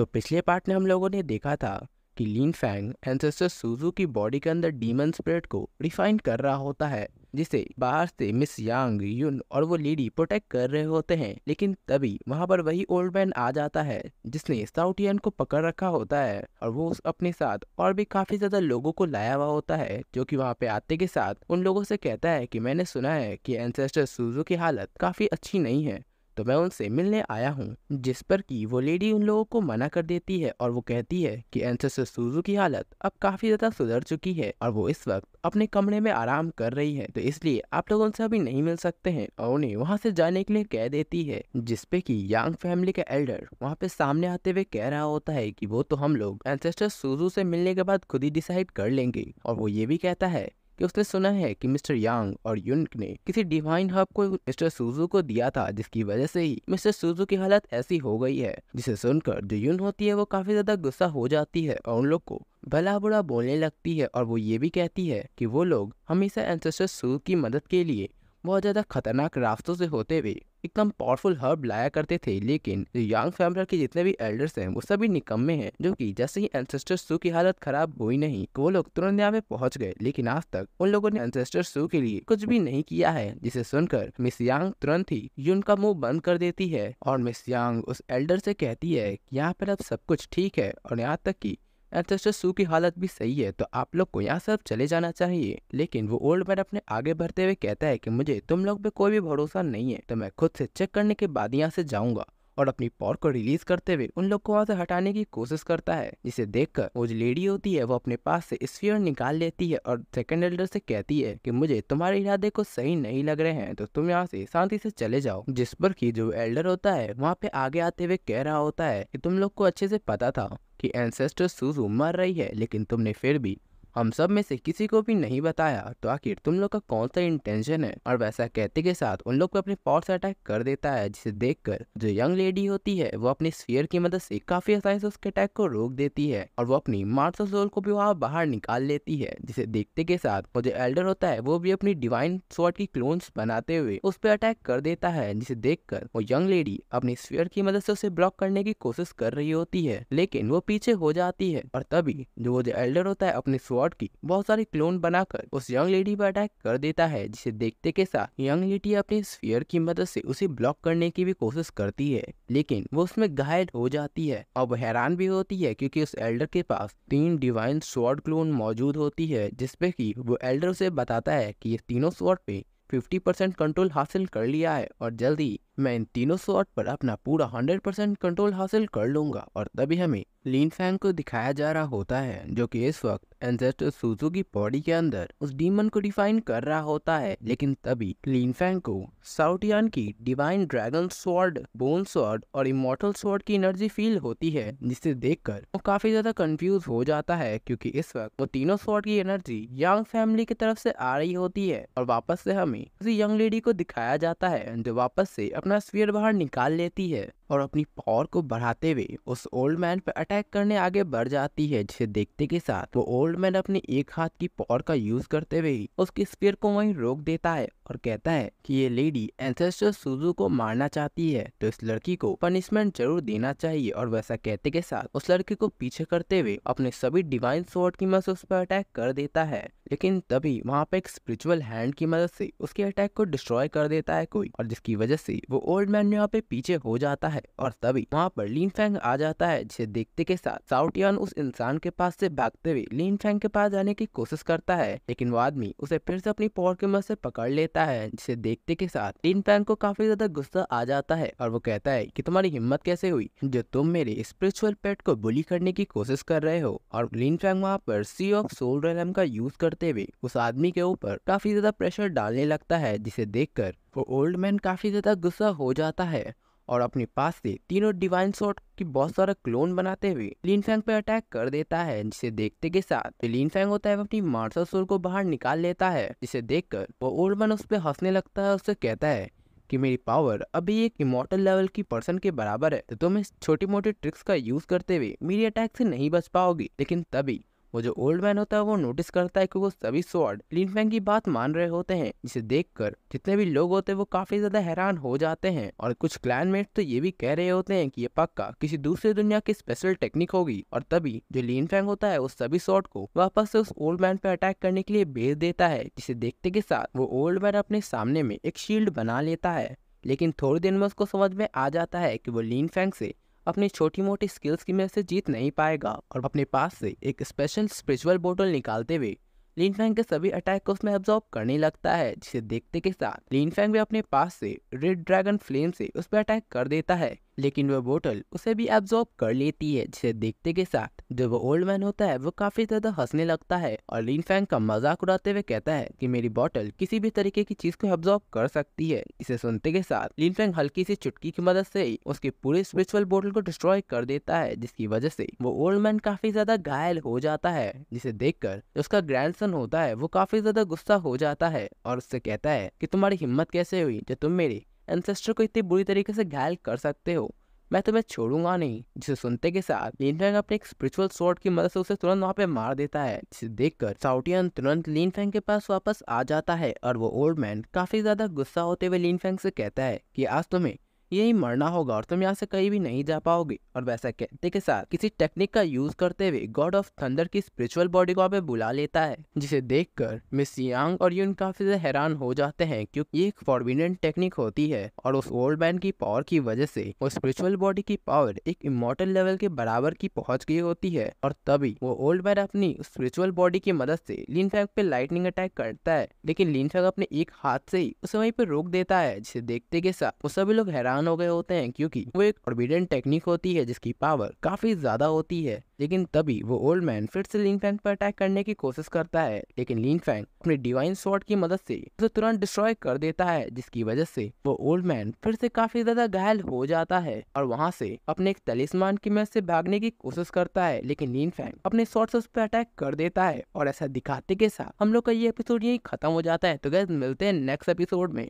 तो पिछले पार्ट में हम लोगों ने देखा था कि लीन फैंग एंसेस्टर सुजू की बॉडी के अंदर डीमन स्प्रेड को रिफाइन कर रहा होता है जिसे बाहर से मिस यांग युन और वो लेडी प्रोटेक्ट कर रहे होते हैं लेकिन तभी वहाँ पर वही ओल्ड मैन आ जाता है जिसने साउथ को पकड़ रखा होता है और वो अपने साथ और भी काफी ज्यादा लोगों को लाया हुआ होता है जो कि वहाँ पे आते के साथ उन लोगों से कहता है कि मैंने सुना है कि एंसेस्टर सुजू की हालत काफी अच्छी नहीं है तो मैं उनसे मिलने आया हूँ जिस पर कि वो लेडी उन लोगों को मना कर देती है और वो कहती है कि एंसेस्टर सूजू की हालत अब काफी ज्यादा सुधर चुकी है और वो इस वक्त अपने कमरे में आराम कर रही है तो इसलिए आप लोग उनसे अभी नहीं मिल सकते हैं और उन्हें वहाँ से जाने के लिए कह देती है जिसपे की यांग फैमिली का एल्डर वहाँ पे सामने आते हुए कह रहा होता है की वो तो हम लोग एंसेस्टर सूजू से मिलने के बाद खुद ही डिसाइड कर लेंगे और वो ये भी कहता है कि उसने सुना है कि मिस्टर यांग और यूनिक ने किसी डिवाइन हब को मिस्टर सूजू को दिया था जिसकी वजह से ही मिस्टर सूजू की हालत ऐसी हो गई है जिसे सुनकर जो युन होती है वो काफी ज्यादा गुस्सा हो जाती है और उन लोग को भला बुरा बोलने लगती है और वो ये भी कहती है कि वो लोग हमेशा एंसेस्टर सूद की मदद के लिए बहुत ज़्यादा खतरनाक रास्तों से होते हुए एकदम पावरफुल हर्ब लाया करते थे लेकिन यंग फैमिलर के जितने भी एल्डर्स हैं वो सभी निकम्मे हैं जो कि जैसे ही एंसेस्टर सू की हालत खराब हुई नहीं वो लोग तुरंत यहाँ पे पहुंच गए लेकिन आज तक उन लोगों ने एंसेस्टर सू के लिए कुछ भी नहीं किया है जिसे सुनकर मिस यांग तुरंत ही यून का मुंह बंद कर देती है और मिस यांग उस एल्डर से कहती है यहाँ पर अब सब कुछ ठीक है और यहाँ तक की अर्थशास्त्र सू की हालत भी सही है तो आप लोग को यहाँ सब चले जाना चाहिए लेकिन वो ओल्ड मैन अपने आगे बढ़ते हुए कहता है कि मुझे तुम लोग पे कोई भी भरोसा नहीं है तो मैं खुद से चेक करने के बाद यहाँ से जाऊंगा और अपनी पॉर को रिलीज करते हुए उन लोग को वहां से हटाने की कोशिश करता है जिसे देखकर वो जो लेडी होती है वो अपने पास से स्फीयर निकाल लेती है और सेकेंड एल्डर से कहती है कि मुझे तुम्हारे इरादे को सही नहीं लग रहे हैं तो तुम यहाँ से शांति से चले जाओ जिस पर की जो एल्डर होता है वहाँ पे आगे आते हुए कह रहा होता है की तुम लोग को अच्छे से पता था कि एंसेस्टर सूजू मर रही है लेकिन तुमने फिर भी हम सब में से किसी को भी नहीं बताया तो आखिर तुम लोग का कौन सा इंटेंशन है और वैसा कहते के साथ उन लोग को अपने पावर से अटैक कर देता है जिसे कर जो यंग लेडी होती है वो अपने स्फीयर की मदद से काफी आसानी से उसके अटैक को रोक देती है और वो अपनी मार्शल सोल को भी वहाँ बाहर निकाल लेती है जिसे देखते के साथ वो जो एल्डर होता है वो भी अपनी डिवाइन स्वॉर्ड की क्लोन्स बनाते हुए उस पर अटैक कर देता है जिसे कर वो यंग लेडी अपनी स्फीयर की मदद से उसे ब्लॉक करने की कोशिश कर रही होती है लेकिन वो पीछे हो जाती है और तभी जो वो जो एल्डर होता है अपने रॉबर्ट की बहुत सारी क्लोन बनाकर उस यंग लेडी पर अटैक कर देता है जिसे देखते के साथ यंग लेडी अपने स्फीयर की मदद से उसे ब्लॉक करने की भी कोशिश करती है लेकिन वो उसमें घायल हो जाती है और वो हैरान भी होती है क्योंकि उस एल्डर के पास तीन डिवाइन स्वॉर्ड क्लोन मौजूद होती है जिसपे की वो एल्डर उसे बताता है की ये तीनों स्वॉर्ड पे 50% कंट्रोल हासिल कर लिया है और जल्दी मैं इन तीनों शॉट पर अपना पूरा 100% कंट्रोल हासिल कर लूंगा और तभी हमें लीन फैंग को दिखाया जा रहा होता है जो कि इस वक्त एंसेस्टर सुजु की बॉडी के अंदर उस डीमन को डिफाइन कर रहा होता है लेकिन तभी लीन फैंग को साउटियान की divine dragon sword bone sword और इमोटल स्वॉर्ड की एनर्जी फील होती है जिसे देख वो काफी ज्यादा कंफ्यूज हो जाता है क्यूँकी इस वक्त वो तीनों स्वॉर्ड की एनर्जी यंग फैमिली की तरफ से आ रही होती है और वापस से हमें उसी यंग लेडी को दिखाया जाता है जो वापस से अपने अपना स्फीयर बाहर निकाल लेती है और अपनी पावर को बढ़ाते हुए उस ओल्ड मैन पर अटैक करने आगे बढ़ जाती है जिसे देखते के साथ वो ओल्ड मैन अपने एक हाथ की पावर का यूज करते हुए उसके स्पेयर को वहीं रोक देता है और कहता है कि ये लेडी एंसेस्टर सुजू को मारना चाहती है तो इस लड़की को पनिशमेंट जरूर देना चाहिए और वैसा कहते के साथ उस लड़की को पीछे करते हुए अपने सभी डिवाइन स्वॉर्ड की मदद उस पर अटैक कर देता है लेकिन तभी वहाँ पे एक स्पिरिचुअल हैंड की मदद से उसके अटैक को डिस्ट्रॉय कर देता है कोई और जिसकी वजह से वो ओल्ड मैन यहाँ पे पीछे हो जाता है है और तभी वहाँ पर लीन फैंग आ जाता है जिसे देखते के साथ साउटियान उस इंसान के पास से भागते हुए लीन फैंग के पास जाने की कोशिश करता है लेकिन वो आदमी उसे फिर से अपनी पौर के मत से पकड़ लेता है जिसे देखते के साथ लीन फैंग को काफी ज्यादा गुस्सा आ जाता है और वो कहता है की तुम्हारी हिम्मत कैसे हुई जो तुम मेरे स्पिरिचुअल पेट को बुली करने की कोशिश कर रहे हो और लीन फैंग वहाँ पर सी ऑफ सोल रेलम का यूज करते हुए उस आदमी के ऊपर काफी ज्यादा प्रेशर डालने लगता है जिसे देखकर वो ओल्ड मैन काफी ज्यादा गुस्सा हो जाता है और अपने पास से तीनों डिवाइन शॉट की बहुत सारा क्लोन बनाते हुए लीन फैंग पे अटैक कर देता है जिसे देखते के साथ लीन फैंग होता है वो अपनी मार्शल सोल को बाहर निकाल लेता है जिसे कर वो ओल्ड मैन उस पर हंसने लगता है उससे कहता है कि मेरी पावर अभी एक इमोटल लेवल की पर्सन के बराबर है तो तुम इस छोटी मोटी ट्रिक्स का यूज करते हुए मेरी अटैक से नहीं बच पाओगी लेकिन तभी वो जो ओल्ड मैन होता है वो नोटिस करता है कि वो सभी स्वॉर्ड लिनफैंग की बात मान रहे होते हैं जिसे देखकर जितने भी लोग होते हैं वो काफी ज्यादा हैरान हो जाते हैं और कुछ क्लाइनमेट तो ये भी कह रहे होते हैं कि ये पक्का किसी दूसरी दुनिया की स्पेशल टेक्निक होगी और तभी जो फैंग होता है वो सभी स्वॉर्ड को वापस से उस ओल्ड मैन पे अटैक करने के लिए भेज देता है जिसे देखते के साथ वो ओल्ड मैन अपने सामने में एक शील्ड बना लेता है लेकिन थोड़ी देर में उसको समझ में आ जाता है कि वो लीन फैंग से अपनी छोटी मोटी स्किल्स की वजह से जीत नहीं पाएगा और अपने पास से एक स्पेशल स्पिरिचुअल बोटल निकालते हुए लीन फैंग के सभी अटैक को उसमें अब्जॉर्ब करने लगता है जिसे देखते के साथ लीन फैंग भी अपने पास से रेड ड्रैगन फ्लेम से उस पर अटैक कर देता है लेकिन वह बोतल उसे भी एब्जॉर्ब कर लेती है जिसे देखते के साथ जब वो ओल्ड मैन होता है वो काफी ज्यादा हंसने लगता है और लिन फैंग का मजाक उड़ाते हुए कहता है कि मेरी बोतल किसी भी तरीके की चीज को एब्जॉर्ब कर सकती है इसे सुनते के साथ लिन फैंग हल्की सी चुटकी की मदद से उसके पूरे स्पिरिचुअल बोटल को डिस्ट्रॉय कर देता है जिसकी वजह से वो ओल्ड मैन काफी ज्यादा घायल हो जाता है जिसे कर उसका सन होता है वो काफी ज्यादा गुस्सा हो जाता है और उससे कहता है की तुम्हारी हिम्मत कैसे हुई जो तुम मेरी एंसेस्टर को इतनी बुरी तरीके से घायल कर सकते हो मैं तुम्हें छोड़ूंगा नहीं जिसे सुनते के साथ फैंग अपने एक स्पिरिचुअल स्वॉर्ड की मदद से उसे तुरंत वहां पे मार देता है जिसे देखकर साउटियन तुरंत फैंग के पास वापस आ जाता है और वो ओल्ड मैन काफी ज्यादा गुस्सा होते हुए फैंग से कहता है कि आज तुम्हें यही मरना होगा और तुम यहाँ से कहीं भी नहीं जा पाओगे और वैसा कहते के साथ किसी टेक्निक का यूज करते हुए गॉड ऑफ थंडर की स्पिरिचुअल बॉडी को आप बुला लेता है जिसे कर मिस यांग और यून काफी हैरान हो जाते हैं क्योंकि ये एक फॉरबिडन टेक्निक होती है और उस ओल्ड मैन की पावर की वजह से वो स्पिरिचुअल बॉडी की पावर एक इमोटल लेवल के बराबर की पहुंच गई होती है और तभी वो ओल्ड मैन अपनी स्पिरिचुअल बॉडी की मदद से फैग पे लाइटनिंग अटैक करता है लेकिन लिनफैग अपने एक हाथ से ही उसे वहीं पर रोक देता है जिसे देखते के साथ वो सभी लोग हैरान परेशान हो गए होते हैं क्योंकि वो एक ऑर्बिडेंट टेक्निक होती है जिसकी पावर काफी ज्यादा होती है लेकिन तभी वो ओल्ड मैन फिर से लिन फैंग पर अटैक करने की कोशिश करता है लेकिन लिन फैंग अपने डिवाइन स्वॉर्ड की मदद से उसे तुरंत डिस्ट्रॉय कर देता है जिसकी वजह से वो ओल्ड मैन फिर से काफी ज्यादा घायल हो जाता है और वहाँ से अपने एक तलिस्मान की मदद से भागने की कोशिश करता है लेकिन लीन फैंग अपने शॉर्ट से उस पर अटैक कर देता है और ऐसा दिखाते के साथ हम लोग का ये एपिसोड यही खत्म हो जाता है तो गैस मिलते हैं नेक्स्ट एपिसोड में